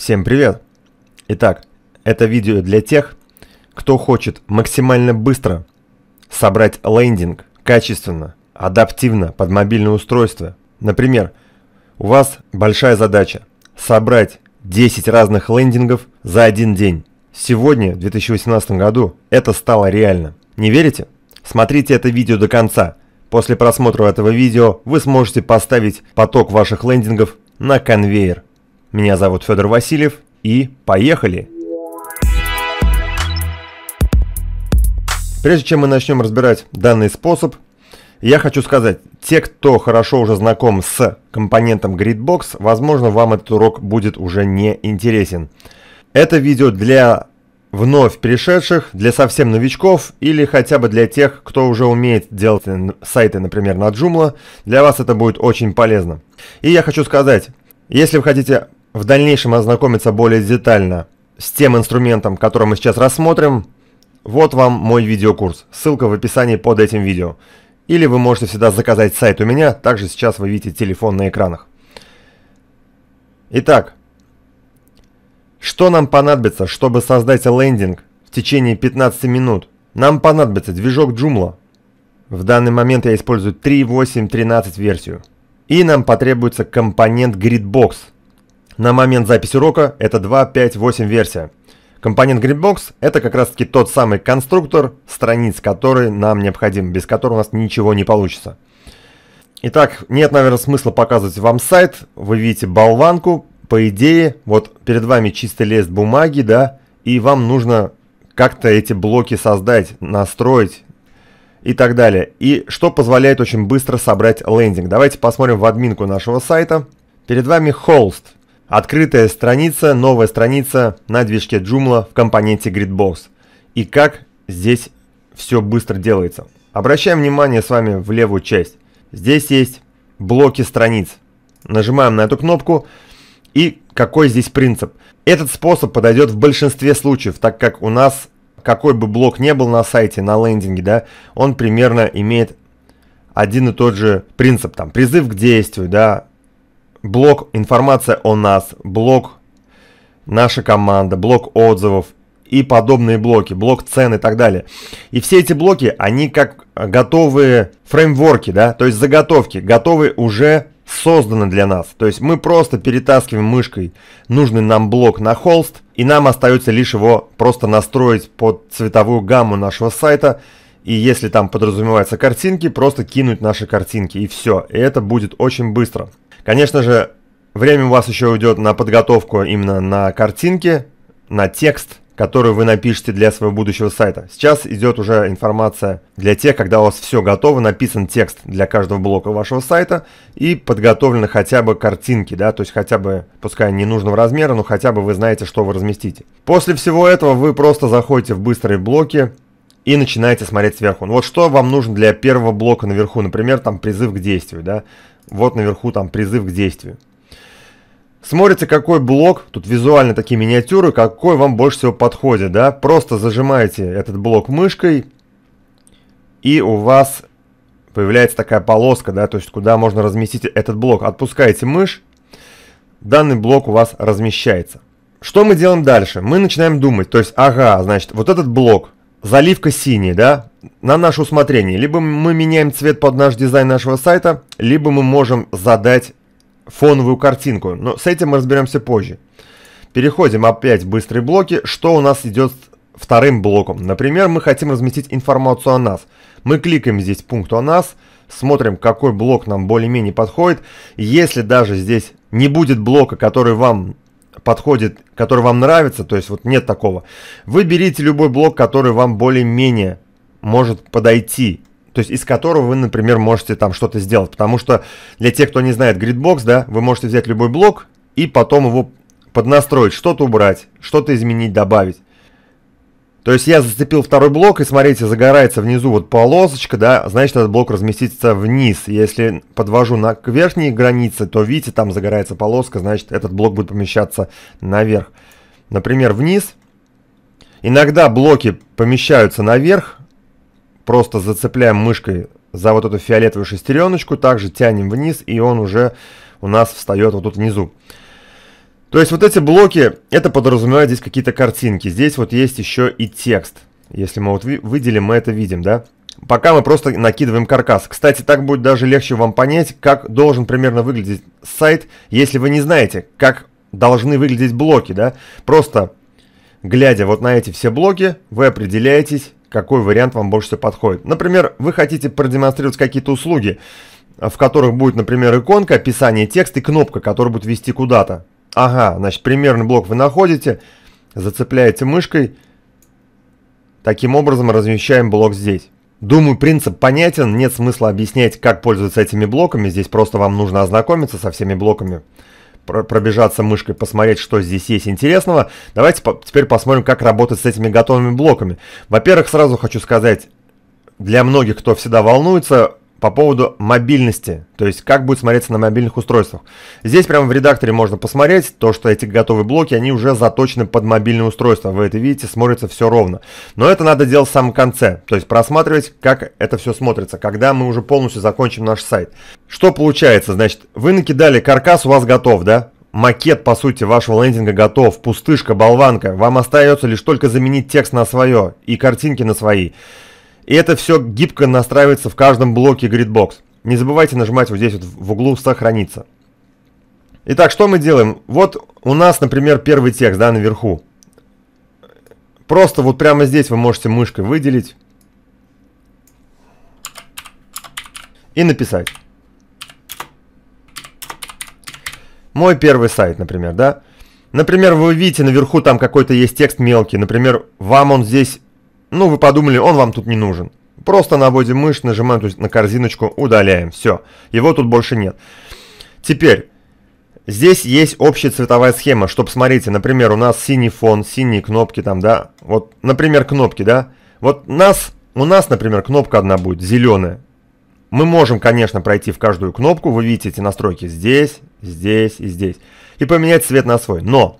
Всем привет! Итак, это видео для тех, кто хочет максимально быстро собрать лендинг качественно, адаптивно под мобильное устройство. Например, у вас большая задача собрать 10 разных лендингов за один день. Сегодня, в 2018 году, это стало реально. Не верите? Смотрите это видео до конца. После просмотра этого видео вы сможете поставить поток ваших лендингов на конвейер меня зовут Федор Васильев и поехали! Прежде чем мы начнем разбирать данный способ, я хочу сказать, те, кто хорошо уже знаком с компонентом Gridbox, возможно, вам этот урок будет уже не интересен. Это видео для вновь перешедших, для совсем новичков или хотя бы для тех, кто уже умеет делать сайты, например, на Joomla. Для вас это будет очень полезно. И я хочу сказать, если вы хотите в дальнейшем ознакомиться более детально с тем инструментом, который мы сейчас рассмотрим, вот вам мой видеокурс, ссылка в описании под этим видео. Или вы можете всегда заказать сайт у меня, также сейчас вы видите телефон на экранах. Итак, что нам понадобится, чтобы создать лендинг в течение 15 минут? Нам понадобится движок Joomla. В данный момент я использую 3.8.13 версию. И нам потребуется компонент GridBox – на момент записи урока это 2.5.8 версия. Компонент Gridbox – это как раз таки тот самый конструктор, страниц который нам необходим, без которого у нас ничего не получится. Итак, нет, наверное, смысла показывать вам сайт. Вы видите болванку. По идее, вот перед вами чистый лист бумаги, да, и вам нужно как-то эти блоки создать, настроить и так далее. И что позволяет очень быстро собрать лендинг. Давайте посмотрим в админку нашего сайта. Перед вами холст. Открытая страница, новая страница на движке Joomla в компоненте GridBox. И как здесь все быстро делается. Обращаем внимание с вами в левую часть. Здесь есть блоки страниц. Нажимаем на эту кнопку. И какой здесь принцип? Этот способ подойдет в большинстве случаев, так как у нас какой бы блок не был на сайте, на лендинге, да, он примерно имеет один и тот же принцип, там, призыв к действию, да, блок «Информация о нас», блок «Наша команда», блок отзывов и подобные блоки, блок цен и так далее. И все эти блоки, они как готовые фреймворки, да, то есть заготовки, готовые уже созданы для нас. То есть мы просто перетаскиваем мышкой нужный нам блок на холст, и нам остается лишь его просто настроить под цветовую гамму нашего сайта, и если там подразумеваются картинки, просто кинуть наши картинки, и все. И это будет очень быстро. Конечно же, время у вас еще уйдет на подготовку именно на картинки, на текст, который вы напишете для своего будущего сайта. Сейчас идет уже информация для тех, когда у вас все готово, написан текст для каждого блока вашего сайта и подготовлены хотя бы картинки, да, то есть хотя бы, пускай не нужного размера, но хотя бы вы знаете, что вы разместите. После всего этого вы просто заходите в быстрые блоки и начинаете смотреть сверху. Ну вот что вам нужно для первого блока наверху, например, там призыв к действию, да вот наверху там призыв к действию. Смотрите, какой блок, тут визуально такие миниатюры, какой вам больше всего подходит, да? Просто зажимаете этот блок мышкой, и у вас появляется такая полоска, да, то есть куда можно разместить этот блок. Отпускаете мышь, данный блок у вас размещается. Что мы делаем дальше? Мы начинаем думать, то есть, ага, значит, вот этот блок, Заливка синий, да? На наше усмотрение. Либо мы меняем цвет под наш дизайн нашего сайта, либо мы можем задать фоновую картинку. Но с этим мы разберемся позже. Переходим опять в быстрые блоки. Что у нас идет вторым блоком? Например, мы хотим разместить информацию о нас. Мы кликаем здесь пункт о нас, смотрим, какой блок нам более-менее подходит. Если даже здесь не будет блока, который вам подходит, который вам нравится, то есть вот нет такого, вы берите любой блок, который вам более-менее может подойти, то есть из которого вы, например, можете там что-то сделать. Потому что для тех, кто не знает Gridbox, да, вы можете взять любой блок и потом его поднастроить, что-то убрать, что-то изменить, добавить. То есть я зацепил второй блок, и смотрите, загорается внизу вот полосочка, да, значит этот блок разместится вниз. Если подвожу на к верхней границе, то видите, там загорается полоска, значит этот блок будет помещаться наверх. Например, вниз. Иногда блоки помещаются наверх, просто зацепляем мышкой за вот эту фиолетовую шестереночку, также тянем вниз, и он уже у нас встает вот тут внизу. То есть вот эти блоки, это подразумевает здесь какие-то картинки. Здесь вот есть еще и текст. Если мы вот выделим, мы это видим, да? Пока мы просто накидываем каркас. Кстати, так будет даже легче вам понять, как должен примерно выглядеть сайт, если вы не знаете, как должны выглядеть блоки, да? Просто глядя вот на эти все блоки, вы определяетесь, какой вариант вам больше всего подходит. Например, вы хотите продемонстрировать какие-то услуги, в которых будет, например, иконка, описание текста и кнопка, которая будет вести куда-то. Ага, значит, примерный блок вы находите, зацепляете мышкой. Таким образом размещаем блок здесь. Думаю, принцип понятен, нет смысла объяснять, как пользоваться этими блоками. Здесь просто вам нужно ознакомиться со всеми блоками, пробежаться мышкой, посмотреть, что здесь есть интересного. Давайте по теперь посмотрим, как работать с этими готовыми блоками. Во-первых, сразу хочу сказать, для многих, кто всегда волнуется, по поводу мобильности, то есть как будет смотреться на мобильных устройствах. Здесь прямо в редакторе можно посмотреть, то что эти готовые блоки, они уже заточены под мобильное устройство. Вы это видите, смотрится все ровно. Но это надо делать в самом конце, то есть просматривать, как это все смотрится, когда мы уже полностью закончим наш сайт. Что получается, значит, вы накидали каркас, у вас готов, да? макет, по сути, вашего лендинга готов, пустышка, болванка. Вам остается лишь только заменить текст на свое и картинки на свои. И это все гибко настраивается в каждом блоке Gridbox. Не забывайте нажимать вот здесь вот в углу «Сохраниться». Итак, что мы делаем? Вот у нас, например, первый текст, да, наверху. Просто вот прямо здесь вы можете мышкой выделить и написать. Мой первый сайт, например, да? Например, вы видите наверху там какой-то есть текст мелкий. Например, вам он здесь ну, вы подумали, он вам тут не нужен. Просто наводим мышь, нажимаем на корзиночку, удаляем. Все, его тут больше нет. Теперь, здесь есть общая цветовая схема, чтобы, смотрите, например, у нас синий фон, синие кнопки там, да. Вот, например, кнопки, да. Вот нас, у нас, например, кнопка одна будет, зеленая. Мы можем, конечно, пройти в каждую кнопку. Вы видите эти настройки здесь, здесь и здесь. И поменять цвет на свой. Но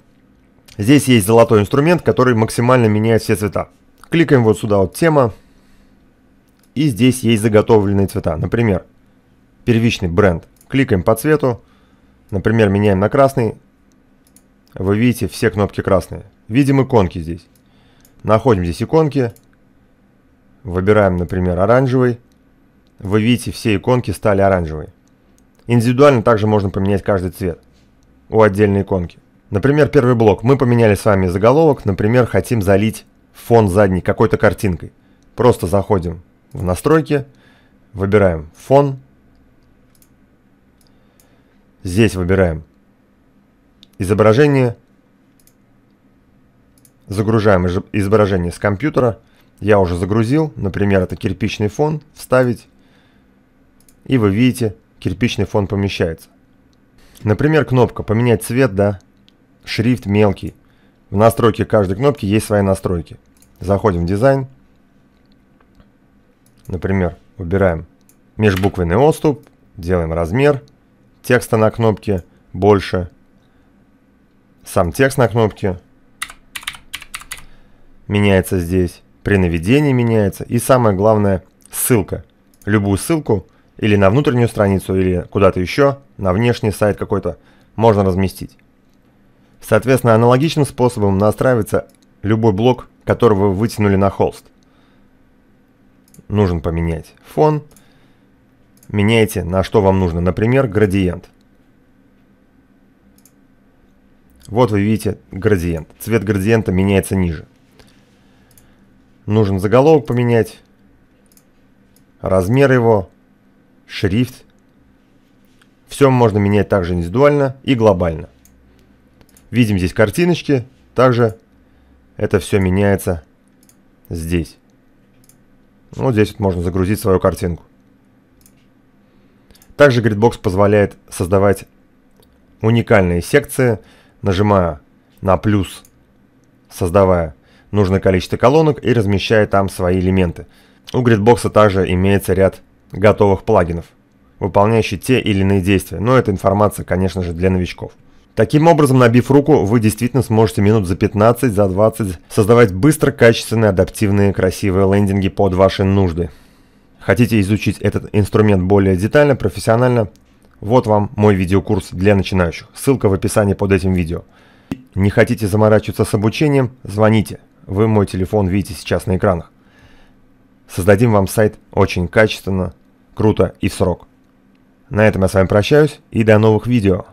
здесь есть золотой инструмент, который максимально меняет все цвета. Кликаем вот сюда вот тема. И здесь есть заготовленные цвета. Например, первичный бренд. Кликаем по цвету. Например, меняем на красный. Вы видите, все кнопки красные. Видим иконки здесь. Находим здесь иконки. Выбираем, например, оранжевый. Вы видите, все иконки стали оранжевые. Индивидуально также можно поменять каждый цвет у отдельной иконки. Например, первый блок. Мы поменяли с вами заголовок. Например, хотим залить фон задний какой-то картинкой. Просто заходим в настройки, выбираем фон. Здесь выбираем изображение. Загружаем изображение с компьютера. Я уже загрузил, например, это кирпичный фон, вставить. И вы видите, кирпичный фон помещается. Например, кнопка «Поменять цвет», да, шрифт мелкий. В настройке каждой кнопки есть свои настройки. Заходим в дизайн. Например, убираем межбуквенный отступ, делаем размер текста на кнопке больше, сам текст на кнопке меняется здесь, при наведении меняется и самое главное ссылка. Любую ссылку или на внутреннюю страницу, или куда-то еще, на внешний сайт какой-то можно разместить. Соответственно, аналогичным способом настраивается любой блок, которого вы вытянули на холст. Нужен поменять фон. Меняйте на что вам нужно, например, градиент. Вот вы видите градиент. Цвет градиента меняется ниже. Нужен заголовок поменять, размер его, шрифт. Все можно менять также индивидуально и глобально. Видим здесь картиночки. Также это все меняется здесь. Ну, вот здесь вот можно загрузить свою картинку. Также Gridbox позволяет создавать уникальные секции, нажимая на плюс, создавая нужное количество колонок и размещая там свои элементы. У Gridbox также имеется ряд готовых плагинов, выполняющих те или иные действия, но эта информация, конечно же, для новичков. Таким образом, набив руку, вы действительно сможете минут за 15, за 20 создавать быстро, качественные, адаптивные, красивые лендинги под ваши нужды. Хотите изучить этот инструмент более детально, профессионально? Вот вам мой видеокурс для начинающих. Ссылка в описании под этим видео. Не хотите заморачиваться с обучением? Звоните. Вы мой телефон видите сейчас на экранах. Создадим вам сайт очень качественно, круто и в срок. На этом я с вами прощаюсь и до новых видео.